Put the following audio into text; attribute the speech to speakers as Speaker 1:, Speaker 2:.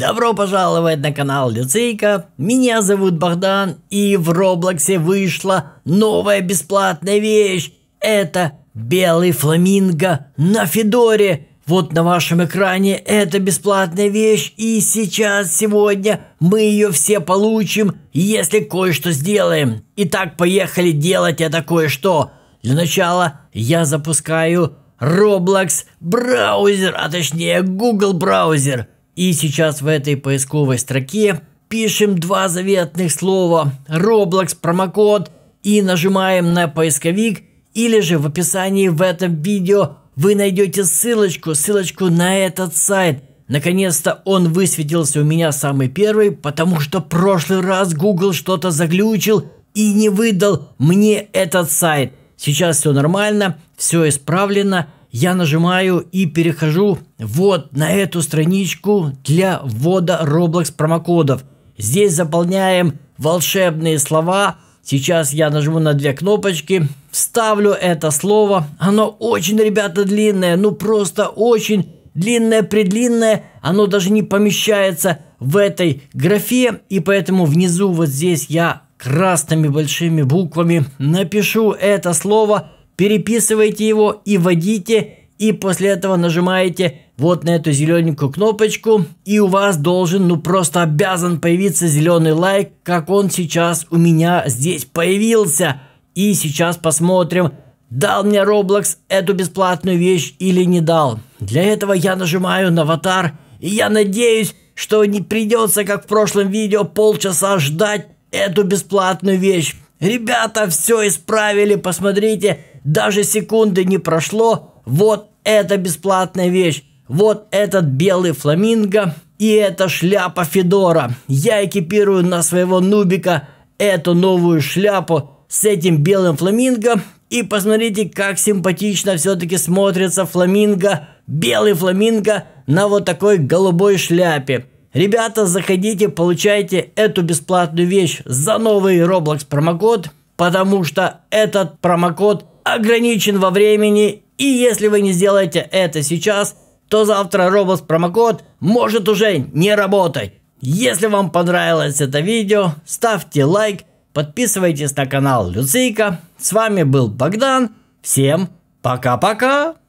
Speaker 1: Добро пожаловать на канал Люцейка, меня зовут Богдан, и в Роблоксе вышла новая бесплатная вещь. Это белый фламинго на Федоре. Вот на вашем экране это бесплатная вещь, и сейчас, сегодня, мы ее все получим, если кое-что сделаем. Итак, поехали делать это кое-что. Для начала я запускаю Roblox браузер, а точнее Google браузер – и сейчас в этой поисковой строке пишем два заветных слова Roblox промокод и нажимаем на поисковик или же в описании в этом видео вы найдете ссылочку, ссылочку на этот сайт. Наконец-то он высветился у меня самый первый, потому что прошлый раз Google что-то заглючил и не выдал мне этот сайт. Сейчас все нормально, все исправлено я нажимаю и перехожу вот на эту страничку для ввода Roblox промокодов. Здесь заполняем волшебные слова. Сейчас я нажму на две кнопочки, вставлю это слово. Оно очень, ребята, длинное, ну просто очень длинное-предлинное. Оно даже не помещается в этой графе. И поэтому внизу вот здесь я красными большими буквами напишу это слово – переписываете его и вводите, и после этого нажимаете вот на эту зелененькую кнопочку, и у вас должен, ну просто обязан появиться зеленый лайк, как он сейчас у меня здесь появился. И сейчас посмотрим, дал мне Roblox эту бесплатную вещь или не дал. Для этого я нажимаю на аватар, и я надеюсь, что не придется, как в прошлом видео, полчаса ждать эту бесплатную вещь. Ребята все исправили, посмотрите, даже секунды не прошло, вот эта бесплатная вещь, вот этот белый фламинго и эта шляпа Федора. Я экипирую на своего нубика эту новую шляпу с этим белым фламинго. И посмотрите, как симпатично все-таки смотрится фламинго, белый фламинго на вот такой голубой шляпе. Ребята, заходите, получайте эту бесплатную вещь за новый Roblox промокод, потому что этот промокод ограничен во времени, и если вы не сделаете это сейчас, то завтра робот с промокод может уже не работать. Если вам понравилось это видео, ставьте лайк, подписывайтесь на канал Люцика. С вами был Богдан. Всем пока-пока!